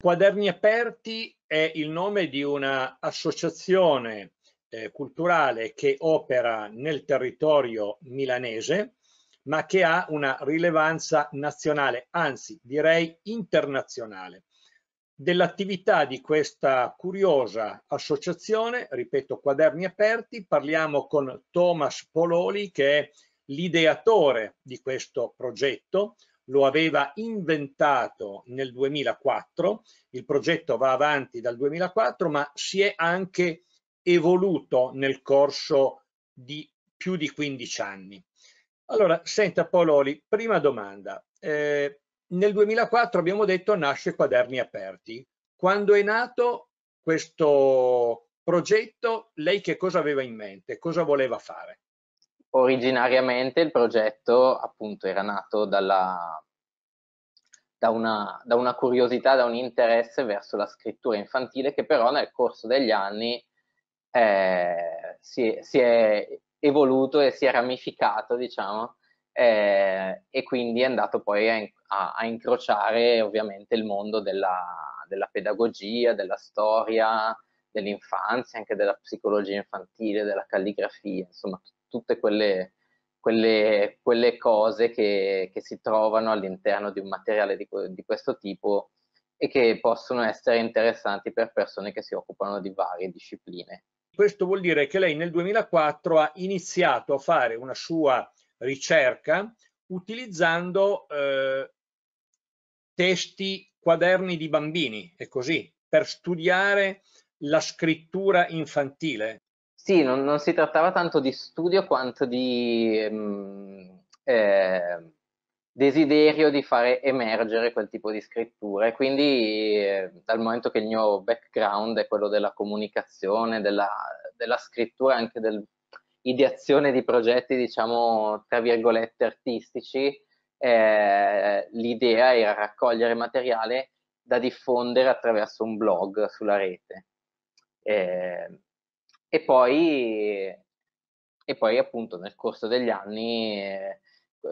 Quaderni Aperti è il nome di un'associazione eh, culturale che opera nel territorio milanese, ma che ha una rilevanza nazionale, anzi direi internazionale. Dell'attività di questa curiosa associazione, ripeto, Quaderni Aperti, parliamo con Thomas Pololi che è l'ideatore di questo progetto, lo aveva inventato nel 2004, il progetto va avanti dal 2004, ma si è anche evoluto nel corso di più di 15 anni. Allora, senta Pololi, prima domanda. Eh, nel 2004 abbiamo detto nasce Quaderni Aperti. Quando è nato questo progetto, lei che cosa aveva in mente? Cosa voleva fare? Originariamente il progetto appunto era nato dalla, da una, da una curiosità, da un interesse verso la scrittura infantile che però nel corso degli anni eh, si, si, è evoluto e si è ramificato, diciamo, eh, e quindi è andato poi a, a, a incrociare ovviamente il mondo della, della pedagogia, della storia, dell'infanzia, anche della psicologia infantile, della calligrafia, insomma tutte quelle quelle, quelle cose che, che, si trovano all'interno di un materiale di, di questo tipo e che possono essere interessanti per persone che si occupano di varie discipline. Questo vuol dire che lei nel 2004 ha iniziato a fare una sua ricerca utilizzando eh, testi, quaderni di bambini e così, per studiare la scrittura infantile. Sì, non, non, si trattava tanto di studio quanto di ehm, eh, desiderio di fare emergere quel tipo di scritture. Quindi eh, dal momento che il mio background è quello della comunicazione, della, della scrittura, anche dell'ideazione di progetti, diciamo, tra virgolette, artistici, eh, l'idea era raccogliere materiale da diffondere attraverso un blog sulla rete. Eh, e poi, e poi appunto nel corso degli anni, eh,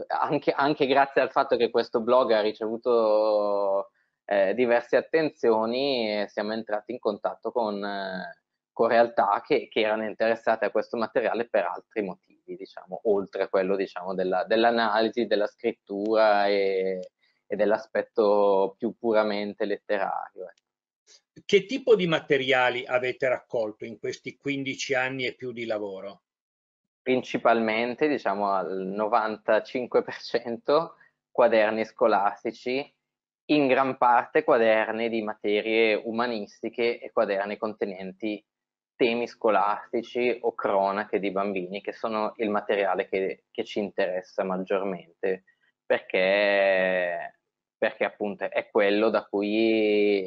anche, anche, grazie al fatto che questo blog ha ricevuto eh, diverse attenzioni, eh, siamo entrati in contatto con, eh, con realtà che, che, erano interessate a questo materiale per altri motivi, diciamo, oltre a quello diciamo, della, dell'analisi, della scrittura e, e dell'aspetto più puramente letterario. Ecco. Che tipo di materiali avete raccolto in questi 15 anni e più di lavoro? Principalmente, diciamo al 95%, quaderni scolastici, in gran parte quaderni di materie umanistiche e quaderni contenenti temi scolastici o cronache di bambini, che sono il materiale che, che ci interessa maggiormente, perché, perché appunto è quello da cui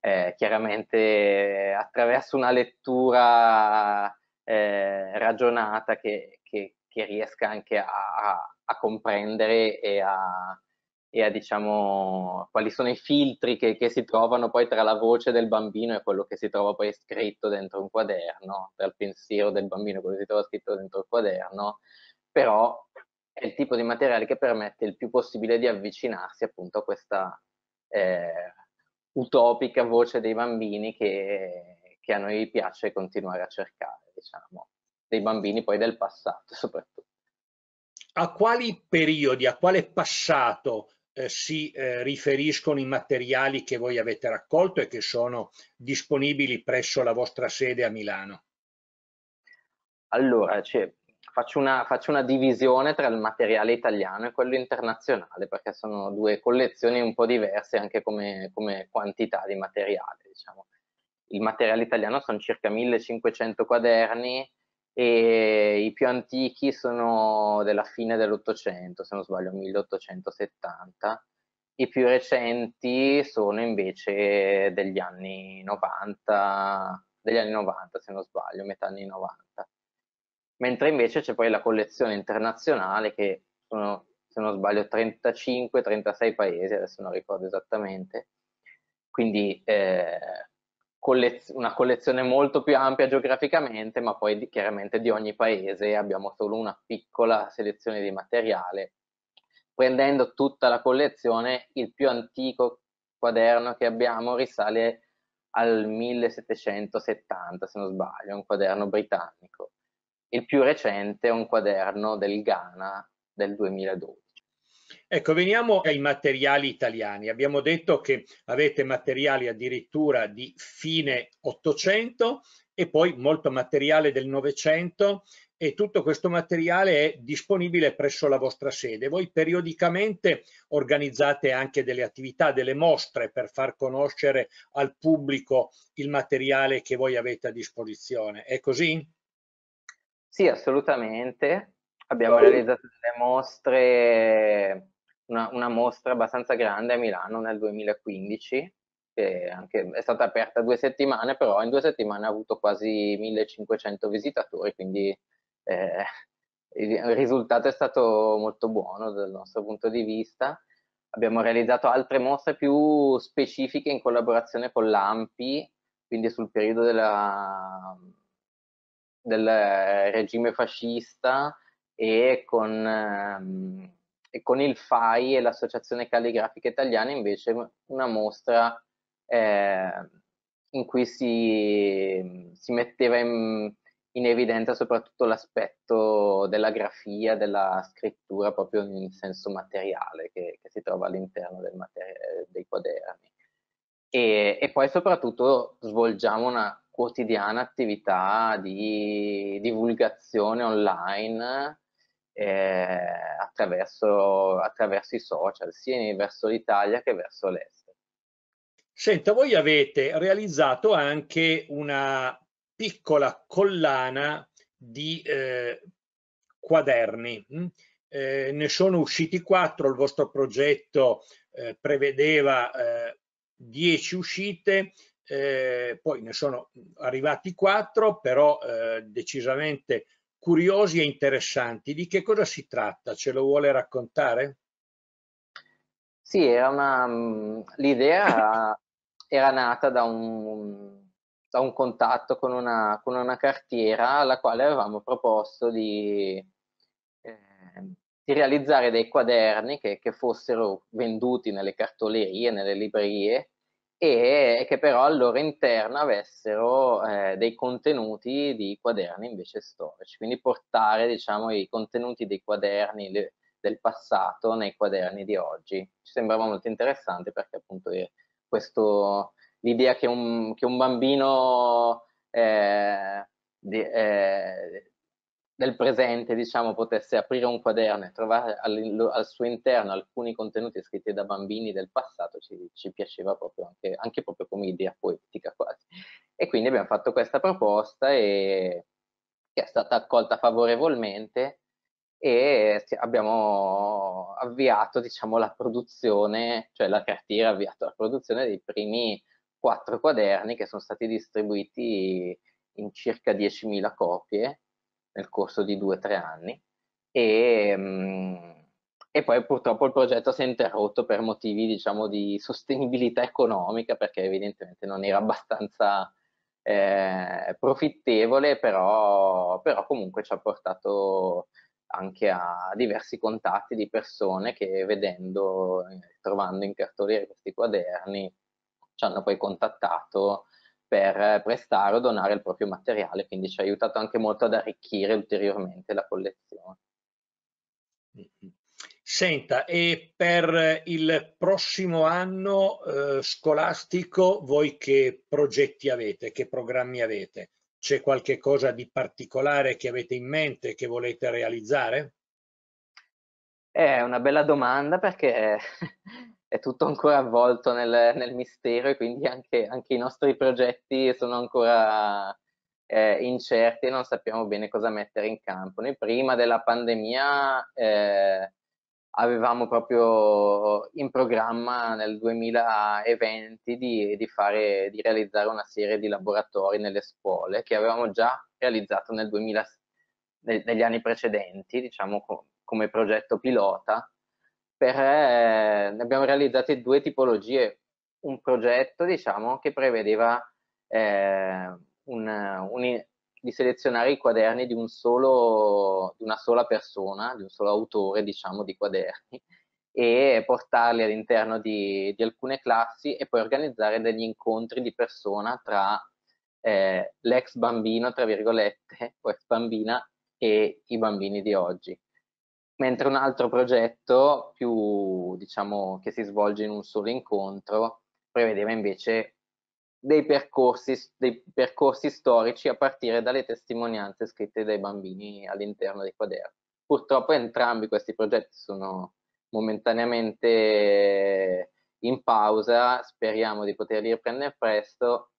eh, chiaramente eh, attraverso una lettura eh, ragionata che, che, che, riesca anche a, a, comprendere e a, e a, diciamo quali sono i filtri che, che, si trovano poi tra la voce del bambino e quello che si trova poi scritto dentro un quaderno, tra il pensiero del bambino e quello che si trova scritto dentro il quaderno, però è il tipo di materiale che permette il più possibile di avvicinarsi appunto a questa eh, utopica voce dei bambini che, che a noi piace continuare a cercare, diciamo, dei bambini poi del passato soprattutto. A quali periodi, a quale passato eh, si eh, riferiscono i materiali che voi avete raccolto e che sono disponibili presso la vostra sede a Milano? Allora, cioè, faccio una, faccio una, divisione tra il materiale italiano e quello internazionale, perché sono due collezioni un po' diverse anche come, come quantità di materiale. Diciamo. Il materiale italiano sono circa 1500 quaderni e i più antichi sono della fine dell'Ottocento, se non sbaglio 1870. I più recenti sono invece degli anni 90, degli anni 90 se non sbaglio, metà anni 90 mentre invece c'è poi la collezione internazionale che sono, se non sbaglio, 35-36 paesi, adesso non ricordo esattamente, quindi eh, collez una collezione molto più ampia geograficamente, ma poi di, chiaramente di ogni paese abbiamo solo una piccola selezione di materiale. Prendendo tutta la collezione, il più antico quaderno che abbiamo risale al 1770, se non sbaglio, un quaderno britannico il più recente è un quaderno del Ghana del 2012. Ecco, veniamo ai materiali italiani. Abbiamo detto che avete materiali addirittura di fine 800 e poi molto materiale del Novecento e tutto questo materiale è disponibile presso la vostra sede. Voi periodicamente organizzate anche delle attività, delle mostre per far conoscere al pubblico il materiale che voi avete a disposizione. È così? Sì, assolutamente. Abbiamo Poi. realizzato delle mostre, una, una, mostra abbastanza grande a Milano nel 2015, che anche, è stata aperta due settimane, però in due settimane ha avuto quasi 1500 visitatori, quindi eh, il risultato è stato molto buono dal nostro punto di vista. Abbiamo realizzato altre mostre più specifiche in collaborazione con l'AMPI, quindi sul periodo della del eh, regime fascista e con, ehm, e con il FAI e l'Associazione Calligrafica Italiana invece una mostra eh, in cui si, si metteva in, in, evidenza soprattutto l'aspetto della grafia, della scrittura proprio in senso materiale che, che si trova all'interno materi- dei quaderni. E, e poi soprattutto svolgiamo una quotidiana attività di divulgazione online eh, attraverso, attraverso, i social, sia verso l'Italia che verso l'estero. Senta, voi avete realizzato anche una piccola collana di eh, quaderni. Hm? Eh, ne sono usciti quattro, il vostro progetto eh, prevedeva eh, dieci uscite, eh, poi ne sono arrivati quattro, però eh, decisamente curiosi e interessanti. Di che cosa si tratta? Ce lo vuole raccontare? Sì, mm, l'idea era, nata da un, da un contatto con una, con una, cartiera alla quale avevamo proposto di, ehm, di realizzare dei quaderni che, che, fossero venduti nelle cartolerie, nelle librerie e che però al loro interno avessero eh, dei contenuti di quaderni invece storici, quindi portare diciamo, i contenuti dei quaderni le, del passato nei quaderni di oggi. Ci sembrava molto interessante perché appunto questo, l'idea che un, che un bambino eh, di, eh, del presente, diciamo, potesse aprire un quaderno e trovare al, al suo interno alcuni contenuti scritti da bambini del passato, ci, ci piaceva proprio anche, anche, proprio come idea poetica quasi. E quindi abbiamo fatto questa proposta e, che è stata accolta favorevolmente e abbiamo avviato diciamo, la produzione, cioè la cartiera ha avviato la produzione dei primi quattro quaderni che sono stati distribuiti in circa 10.000 copie nel corso di due o tre anni e, ehm, mh, e, poi purtroppo il progetto si è interrotto per motivi diciamo, di sostenibilità economica perché evidentemente non era abbastanza eh, profittevole però, però comunque ci ha portato anche a diversi contatti di persone che vedendo, eh, trovando in cartoliere questi quaderni, ci hanno poi contattato per eh, prestare o donare il proprio materiale, quindi ci ha aiutato anche molto ad arricchire ulteriormente la collezione. Mm-hmm. Senta, e per il prossimo anno eh, scolastico voi che progetti avete, che programmi avete? C'è qualche cosa di particolare che avete in mente che volete realizzare? Eh, è una bella domanda perché eh, è tutto ancora avvolto nel, nel mistero e quindi anche, anche, i nostri progetti sono ancora eh, incerti e non sappiamo bene cosa mettere in campo. Noi prima della pandemia eh, avevamo proprio in programma nel 2020 di, di, fare, di realizzare una serie di laboratori nelle scuole che avevamo già realizzato nel 2000, neg negli anni precedenti, diciamo come progetto pilota per, eh, ne abbiamo realizzate due tipologie. Un progetto, diciamo, che prevedeva eh, un, un, di selezionare i quaderni di, un solo, di una sola persona, di un solo autore, diciamo, di quaderni e portarli all'interno di, di, alcune classi e poi organizzare degli incontri di persona tra eh, l'ex bambino, tra virgolette, o ex bambina e i bambini di oggi mentre un altro progetto più, diciamo, che si svolge in un solo incontro prevedeva invece dei percorsi, dei percorsi storici a partire dalle testimonianze scritte dai bambini all'interno dei quaderni. Purtroppo entrambi questi progetti sono momentaneamente in pausa, speriamo di poterli riprendere presto.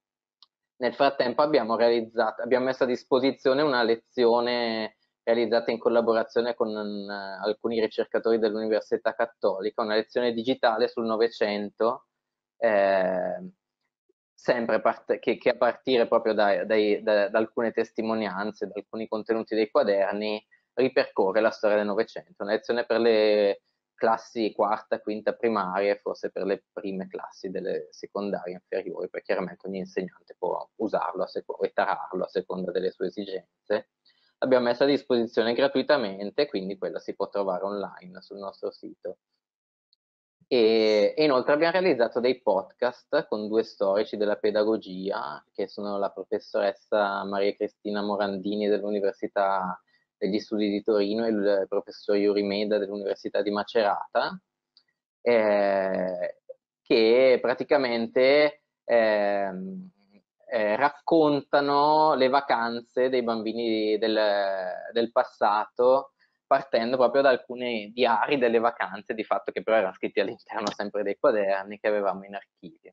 Nel frattempo abbiamo, realizzato, abbiamo messo a disposizione una lezione realizzata in collaborazione con eh, alcuni ricercatori dell'Università Cattolica, una lezione digitale sul Novecento, eh, sempre che, che, a partire proprio da, dai, da, da, alcune testimonianze, da alcuni contenuti dei quaderni, ripercorre la storia del Novecento, una lezione per le classi quarta, quinta primaria e forse per le prime classi delle secondarie inferiori, perché chiaramente ogni insegnante può usarlo a seconda, e tararlo a seconda delle sue esigenze l'abbiamo messa a disposizione gratuitamente, quindi quella si può trovare online sul nostro sito. E, e, inoltre abbiamo realizzato dei podcast con due storici della pedagogia, che sono la professoressa Maria Cristina Morandini dell'Università degli Studi di Torino e il professor Yuri Meda dell'Università di Macerata, eh, che praticamente eh, eh, raccontano le vacanze dei bambini del, del, passato partendo proprio da alcuni diari delle vacanze di fatto che però erano scritti all'interno sempre dei quaderni che avevamo in archivio.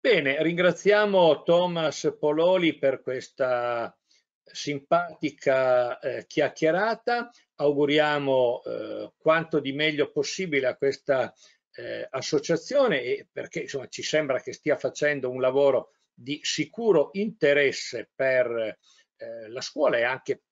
Bene, ringraziamo Thomas Pololi per questa simpatica eh, chiacchierata, auguriamo eh, quanto di meglio possibile a questa eh, associazione e perché insomma, ci sembra che stia facendo un lavoro di sicuro interesse per eh, la scuola e anche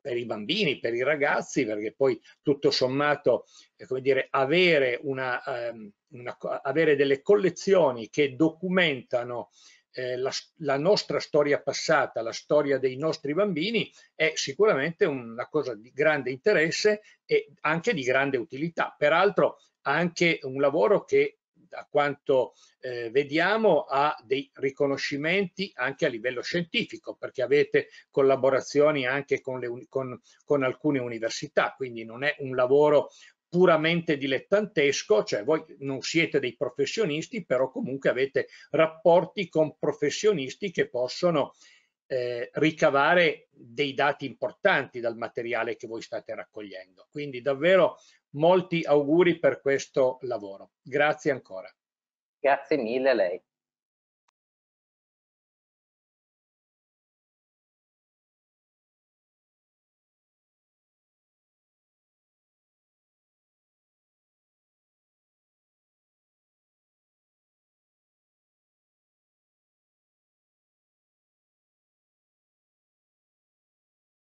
per i bambini, per i ragazzi, perché poi tutto sommato eh, come dire, avere, una, ehm, una, avere delle collezioni che documentano eh, la, la, nostra storia passata, la storia dei nostri bambini è sicuramente una cosa di grande interesse e anche di grande utilità. Peraltro anche un lavoro che da quanto eh, vediamo ha dei riconoscimenti anche a livello scientifico perché avete collaborazioni anche con, le, con, con alcune università quindi non è un lavoro puramente dilettantesco, cioè voi non siete dei professionisti, però comunque avete rapporti con professionisti che possono eh, ricavare dei dati importanti dal materiale che voi state raccogliendo. Quindi davvero molti auguri per questo lavoro. Grazie ancora. Grazie mille a lei.